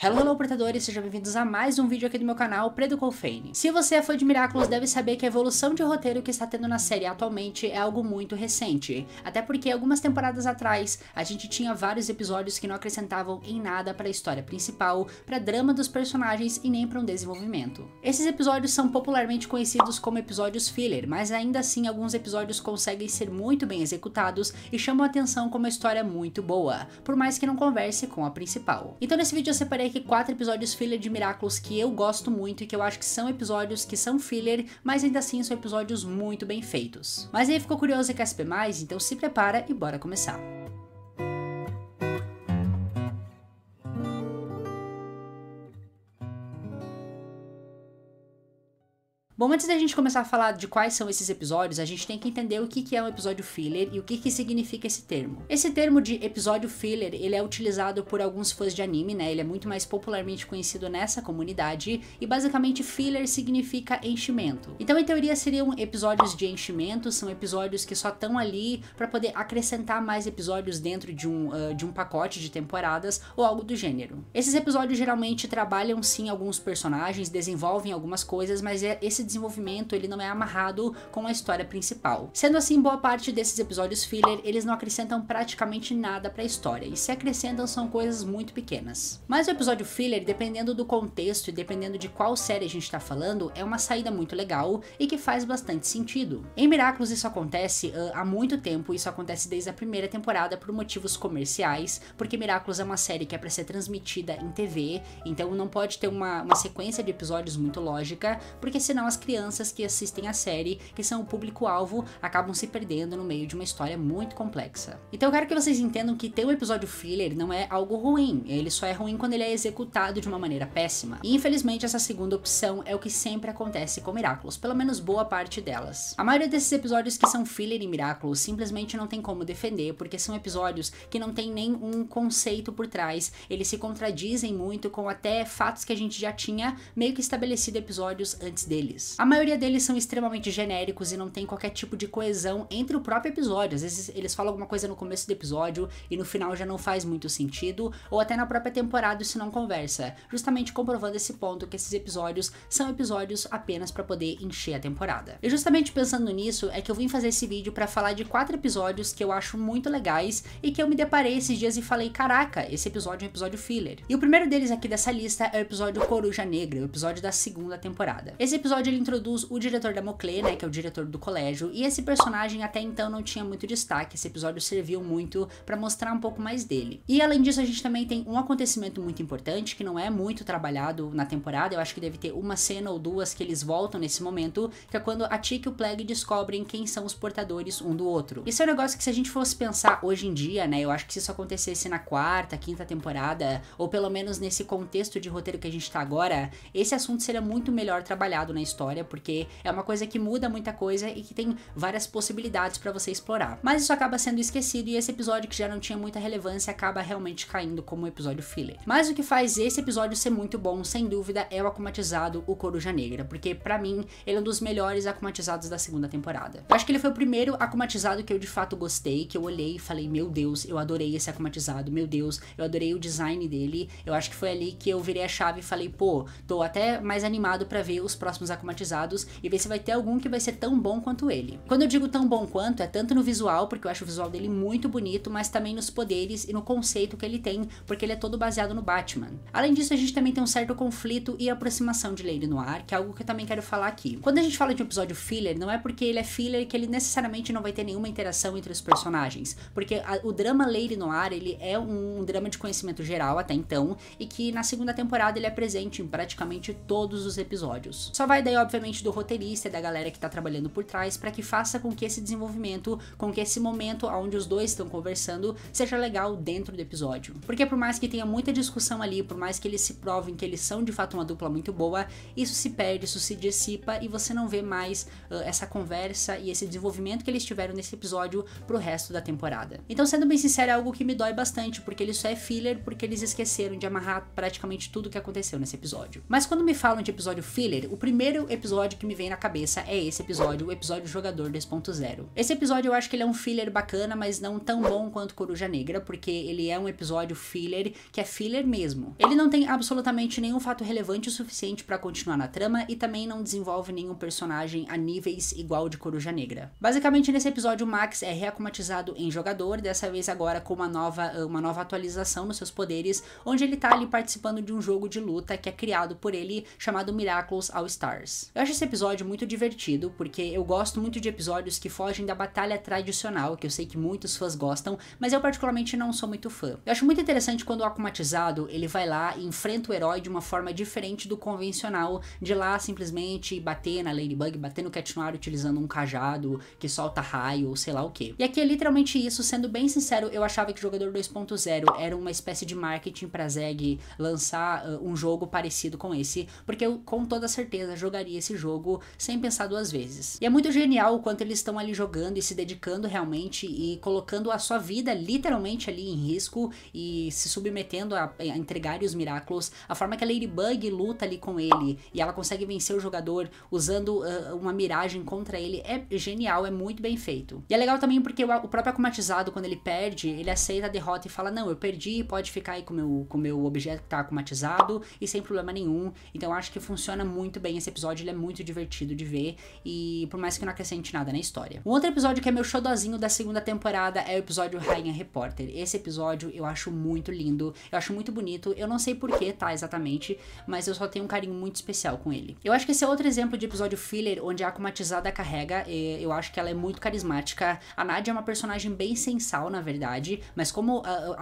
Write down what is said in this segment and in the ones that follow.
Hello, hello, portadores! Sejam bem-vindos a mais um vídeo aqui do meu canal, Predo Colfane. Se você é fã de Miraculous, deve saber que a evolução de roteiro que está tendo na série atualmente é algo muito recente. Até porque algumas temporadas atrás, a gente tinha vários episódios que não acrescentavam em nada para a história principal, para drama dos personagens e nem para um desenvolvimento. Esses episódios são popularmente conhecidos como episódios filler, mas ainda assim alguns episódios conseguem ser muito bem executados e chamam a atenção como uma história muito boa, por mais que não converse com a principal. Então nesse vídeo eu separei aqui quatro episódios filler de Miraculous que eu gosto muito e que eu acho que são episódios que são filler, mas ainda assim são episódios muito bem feitos. Mas aí ficou curioso e quer saber mais? Então se prepara e bora começar. Bom, antes da gente começar a falar de quais são esses episódios, a gente tem que entender o que, que é um episódio filler e o que, que significa esse termo. Esse termo de episódio filler, ele é utilizado por alguns fãs de anime, né? Ele é muito mais popularmente conhecido nessa comunidade e basicamente filler significa enchimento. Então, em teoria, seriam episódios de enchimento, são episódios que só estão ali para poder acrescentar mais episódios dentro de um, uh, de um pacote de temporadas ou algo do gênero. Esses episódios geralmente trabalham sim alguns personagens, desenvolvem algumas coisas, mas é esse desenvolvimento ele não é amarrado com a história principal. Sendo assim, boa parte desses episódios filler, eles não acrescentam praticamente nada para a história, e se acrescentam são coisas muito pequenas. Mas o episódio filler, dependendo do contexto e dependendo de qual série a gente está falando, é uma saída muito legal e que faz bastante sentido. Em Miraculous isso acontece uh, há muito tempo, isso acontece desde a primeira temporada por motivos comerciais, porque Miraculous é uma série que é para ser transmitida em TV, então não pode ter uma, uma sequência de episódios muito lógica, porque senão as crianças que assistem a série, que são o público-alvo, acabam se perdendo no meio de uma história muito complexa. Então eu quero que vocês entendam que ter um episódio filler não é algo ruim, ele só é ruim quando ele é executado de uma maneira péssima. E infelizmente essa segunda opção é o que sempre acontece com Miraculous, pelo menos boa parte delas. A maioria desses episódios que são filler em Miraculous simplesmente não tem como defender, porque são episódios que não tem nenhum conceito por trás, eles se contradizem muito com até fatos que a gente já tinha meio que estabelecido episódios antes deles. A maioria deles são extremamente genéricos e não tem qualquer tipo de coesão entre o próprio episódio. Às vezes eles falam alguma coisa no começo do episódio e no final já não faz muito sentido, ou até na própria temporada isso não conversa, justamente comprovando esse ponto que esses episódios são episódios apenas para poder encher a temporada. E justamente pensando nisso é que eu vim fazer esse vídeo para falar de quatro episódios que eu acho muito legais e que eu me deparei esses dias e falei, caraca, esse episódio é um episódio filler. E o primeiro deles aqui dessa lista é o episódio Coruja Negra, o episódio da segunda temporada. Esse episódio introduz o diretor da Moclé, né, que é o diretor do colégio, e esse personagem até então não tinha muito destaque, esse episódio serviu muito para mostrar um pouco mais dele. E além disso, a gente também tem um acontecimento muito importante, que não é muito trabalhado na temporada, eu acho que deve ter uma cena ou duas que eles voltam nesse momento, que é quando a Tika e o Plague descobrem quem são os portadores um do outro. Isso é um negócio que se a gente fosse pensar hoje em dia, né, eu acho que se isso acontecesse na quarta, quinta temporada, ou pelo menos nesse contexto de roteiro que a gente tá agora, esse assunto seria muito melhor trabalhado na história história, porque é uma coisa que muda muita coisa e que tem várias possibilidades para você explorar. Mas isso acaba sendo esquecido e esse episódio que já não tinha muita relevância acaba realmente caindo como um episódio filler. Mas o que faz esse episódio ser muito bom, sem dúvida, é o acumatizado O Coruja Negra, porque para mim ele é um dos melhores acumatizados da segunda temporada. Eu acho que ele foi o primeiro acumatizado que eu de fato gostei, que eu olhei e falei, meu Deus, eu adorei esse acumatizado, meu Deus, eu adorei o design dele. Eu acho que foi ali que eu virei a chave e falei, pô, tô até mais animado para ver os próximos acumatizados e ver se vai ter algum que vai ser tão bom quanto ele. Quando eu digo tão bom quanto, é tanto no visual, porque eu acho o visual dele muito bonito, mas também nos poderes e no conceito que ele tem, porque ele é todo baseado no Batman. Além disso, a gente também tem um certo conflito e aproximação de Lady Noir, que é algo que eu também quero falar aqui. Quando a gente fala de um episódio filler, não é porque ele é filler que ele necessariamente não vai ter nenhuma interação entre os personagens, porque a, o drama Lady Noir, ele é um, drama de conhecimento geral até então, e que na segunda temporada ele é presente em praticamente todos os episódios. Só vai daí, obviamente, do roteirista, e da galera que está trabalhando por trás, para que faça com que esse desenvolvimento, com que esse momento onde os dois estão conversando, seja legal dentro do episódio. Porque por mais que tenha muita discussão ali, por mais que eles se provem que eles são de fato uma dupla muito boa, isso se perde, isso se dissipa e você não vê mais uh, essa conversa e esse desenvolvimento que eles tiveram nesse episódio pro resto da temporada. Então, sendo bem sincero, é algo que me dói bastante, porque ele só é filler porque eles esqueceram de amarrar praticamente tudo que aconteceu nesse episódio. Mas quando me falam de episódio filler, o primeiro episódio episódio que me vem na cabeça é esse episódio, o episódio Jogador 2.0. Esse episódio eu acho que ele é um filler bacana, mas não tão bom quanto Coruja Negra, porque ele é um episódio filler que é filler mesmo. Ele não tem absolutamente nenhum fato relevante o suficiente para continuar na trama e também não desenvolve nenhum personagem a níveis igual de Coruja Negra. Basicamente, nesse episódio, o Max é reacumatizado em jogador, dessa vez agora com uma nova, uma nova atualização nos seus poderes, onde ele tá ali participando de um jogo de luta que é criado por ele chamado Miraculous All Stars. Eu acho esse episódio muito divertido, porque eu gosto muito de episódios que fogem da batalha tradicional, que eu sei que muitos fãs gostam, mas eu particularmente não sou muito fã. Eu acho muito interessante quando o akumatizado, ele vai lá e enfrenta o herói de uma forma diferente do convencional, de lá simplesmente bater na Ladybug, bater no Cat Noir utilizando um cajado que solta raio ou sei lá o que. E aqui é literalmente isso, sendo bem sincero, eu achava que o Jogador 2.0 era uma espécie de marketing pra Zeg lançar uh, um jogo parecido com esse, porque eu com toda certeza jogaria jogaria esse jogo sem pensar duas vezes. E é muito genial o quanto eles estão ali jogando e se dedicando realmente e colocando a sua vida literalmente ali em risco e se submetendo a, a entregar os Miraculous. A forma que a Ladybug luta ali com ele e ela consegue vencer o jogador usando uh, uma miragem contra ele é genial, é muito bem feito. E é legal também porque o, o próprio acumatizado quando ele perde, ele aceita a derrota e fala: Não, eu perdi, pode ficar aí com meu, o com meu objeto que tá acumatizado e sem problema nenhum. Então acho que funciona muito bem esse episódio episódio ele é muito divertido de ver e por mais que não acrescente nada na história. Um outro episódio que é meu xodozinho da segunda temporada é o episódio Rainha Repórter. Esse episódio eu acho muito lindo, eu acho muito bonito, eu não sei porquê, tá, exatamente, mas eu só tenho um carinho muito especial com ele. Eu acho que esse é outro exemplo de episódio filler onde a acumatizada carrega, eu acho que ela é muito carismática. A Nadia é uma personagem bem sensal, na verdade, mas como a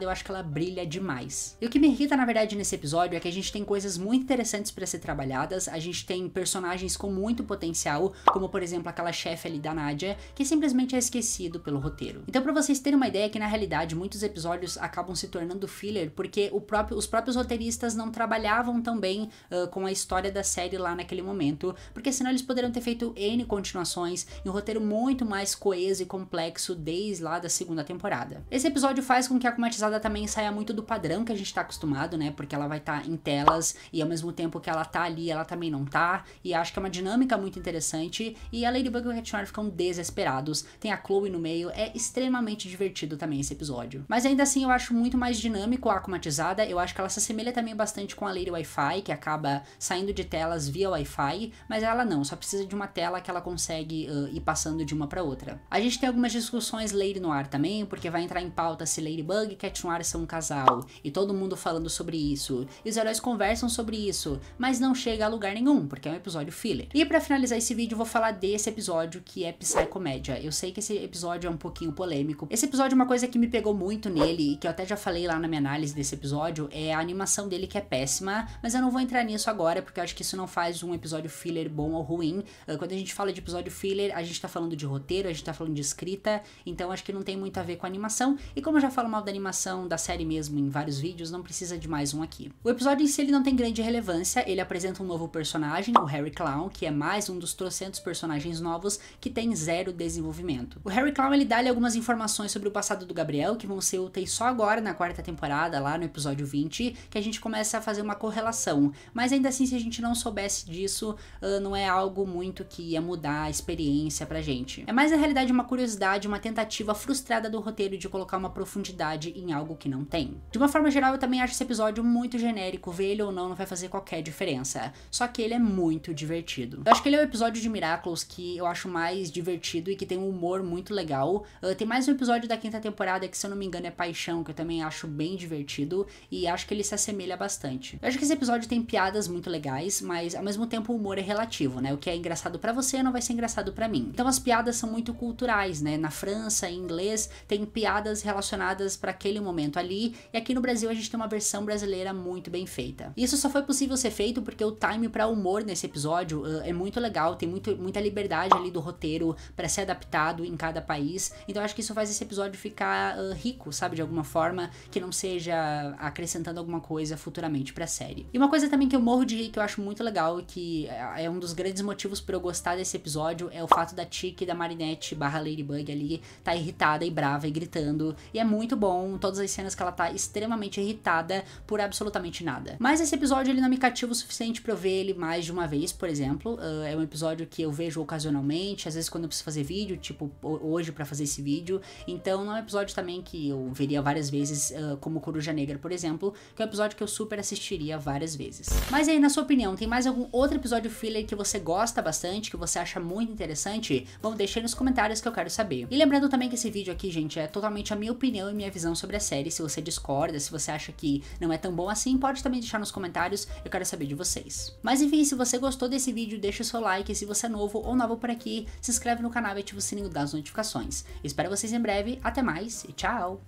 eu acho que ela brilha demais. E o que me irrita, na verdade, nesse episódio é que a gente tem coisas muito interessantes para ser trabalhadas, a gente tem personagens com muito potencial, como por exemplo aquela chefe ali da Nadia, que simplesmente é esquecido pelo roteiro. Então para vocês terem uma ideia que na realidade muitos episódios acabam se tornando filler porque próprio, os próprios roteiristas não trabalhavam tão bem uh, com a história da série lá naquele momento, porque senão eles poderiam ter feito N continuações e um roteiro muito mais coeso e complexo desde lá da segunda temporada. Esse episódio faz com que a comatizada também saia muito do padrão que a gente tá acostumado, né? Porque ela vai estar tá em telas e ao mesmo tempo que ela tá ali, ela também não tá Tá? E acho que é uma dinâmica muito interessante. E a Ladybug e o Cat Noir ficam desesperados. Tem a Chloe no meio, é extremamente divertido também esse episódio. Mas ainda assim eu acho muito mais dinâmico a acumatizada. Eu acho que ela se assemelha também bastante com a Lady Wi-Fi, que acaba saindo de telas via Wi-Fi, mas ela não, só precisa de uma tela que ela consegue uh, ir passando de uma para outra. A gente tem algumas discussões Lady Noir também, porque vai entrar em pauta se Ladybug e Cat Noir são um casal, e todo mundo falando sobre isso. E os heróis conversam sobre isso, mas não chega a lugar nenhum porque é um episódio filler. E para finalizar esse vídeo, eu vou falar desse episódio que é Psychomédia. Eu sei que esse episódio é um pouquinho polêmico. Esse episódio, é uma coisa que me pegou muito nele, e que eu até já falei lá na minha análise desse episódio, é a animação dele que é péssima, mas eu não vou entrar nisso agora, porque eu acho que isso não faz um episódio filler bom ou ruim. Ah, quando a gente fala de episódio filler, a gente tá falando de roteiro, a gente tá falando de escrita, então acho que não tem muito a ver com a animação. E como eu já falo mal da animação da série mesmo em vários vídeos, não precisa de mais um aqui. O episódio em si ele não tem grande relevância, ele apresenta um novo personagem personagem, o Harry Clown, que é mais um dos trocentos personagens novos que tem zero desenvolvimento. O Harry Clown ele dá-lhe algumas informações sobre o passado do Gabriel que vão ser úteis só agora na quarta temporada, lá no episódio 20, que a gente começa a fazer uma correlação. Mas ainda assim, se a gente não soubesse disso, ah, não é algo muito que ia mudar a experiência pra gente. É mais na realidade uma curiosidade, uma tentativa frustrada do roteiro de colocar uma profundidade em algo que não tem. De uma forma geral, eu também acho esse episódio muito genérico, ver ele ou não não vai fazer qualquer diferença. Só que ele é muito divertido. Eu acho que ele é o episódio de Miracles que eu acho mais divertido e que tem um humor muito legal. Uh, tem mais um episódio da quinta temporada que, se eu não me engano, é Paixão, que eu também acho bem divertido e acho que ele se assemelha bastante. Eu acho que esse episódio tem piadas muito legais, mas ao mesmo tempo o humor é relativo, né? O que é engraçado para você não vai ser engraçado para mim. Então as piadas são muito culturais, né? Na França, em inglês, tem piadas relacionadas para aquele momento ali, e aqui no Brasil a gente tem uma versão brasileira muito bem feita. Isso só foi possível ser feito porque o time para humor humor nesse episódio uh, é muito legal, tem muito, muita liberdade ali do roteiro para ser adaptado em cada país. Então acho que isso faz esse episódio ficar uh, rico, sabe, de alguma forma, que não seja acrescentando alguma coisa futuramente para a série. E uma coisa também que eu morro de rir que eu acho muito legal e que é um dos grandes motivos para eu gostar desse episódio é o fato da Tiki da Marinette barra Ladybug ali tá irritada e brava e gritando. E é muito bom todas as cenas que ela tá extremamente irritada por absolutamente nada. Mas esse episódio ele não me cativa o suficiente para eu ver ele mais mais de uma vez, por exemplo. Uh, é um episódio que eu vejo ocasionalmente, às vezes quando eu preciso fazer vídeo, tipo hoje para fazer esse vídeo. Então não é um episódio também que eu veria várias vezes, uh, como Coruja Negra, por exemplo, que é um episódio que eu super assistiria várias vezes. Mas aí, na sua opinião, tem mais algum outro episódio filler que você gosta bastante, que você acha muito interessante? Bom, deixa aí nos comentários que eu quero saber. E lembrando também que esse vídeo aqui, gente, é totalmente a minha opinião e minha visão sobre a série. Se você discorda, se você acha que não é tão bom assim, pode também deixar nos comentários, eu quero saber de vocês. Mas enfim, se você gostou desse vídeo, deixa o seu like. Se você é novo ou novo por aqui, se inscreve no canal e ativa o sininho das notificações. Espero vocês em breve. Até mais e tchau!